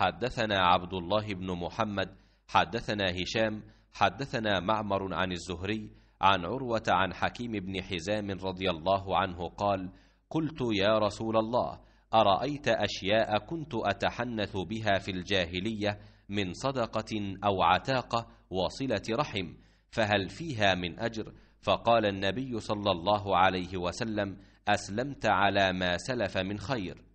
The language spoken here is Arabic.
حدثنا عبد الله بن محمد حدثنا هشام حدثنا معمر عن الزهري عن عروة عن حكيم بن حزام رضي الله عنه قال قلت يا رسول الله أرأيت أشياء كنت أتحنث بها في الجاهلية من صدقة أو عتاقة وصلة رحم فهل فيها من أجر؟ فقال النبي صلى الله عليه وسلم أسلمت على ما سلف من خير